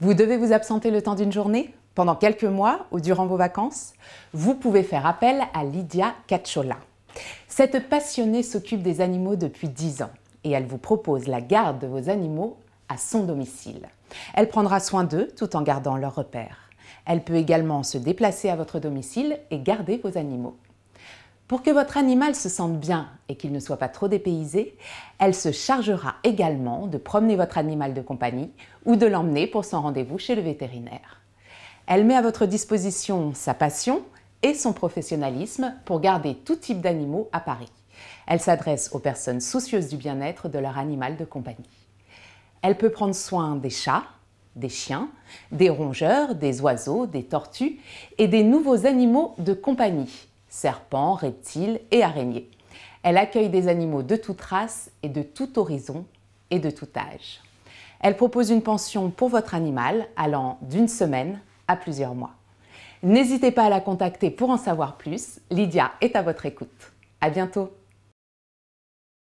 Vous devez vous absenter le temps d'une journée pendant quelques mois ou durant vos vacances Vous pouvez faire appel à Lydia Cacciola. Cette passionnée s'occupe des animaux depuis 10 ans et elle vous propose la garde de vos animaux à son domicile. Elle prendra soin d'eux tout en gardant leurs repères. Elle peut également se déplacer à votre domicile et garder vos animaux. Pour que votre animal se sente bien et qu'il ne soit pas trop dépaysé, elle se chargera également de promener votre animal de compagnie ou de l'emmener pour son rendez-vous chez le vétérinaire. Elle met à votre disposition sa passion et son professionnalisme pour garder tout type d'animaux à Paris. Elle s'adresse aux personnes soucieuses du bien-être de leur animal de compagnie. Elle peut prendre soin des chats, des chiens, des rongeurs, des oiseaux, des tortues et des nouveaux animaux de compagnie serpents, reptiles et araignées. Elle accueille des animaux de toute race et de tout horizon et de tout âge. Elle propose une pension pour votre animal allant d'une semaine à plusieurs mois. N'hésitez pas à la contacter pour en savoir plus. Lydia est à votre écoute. À bientôt!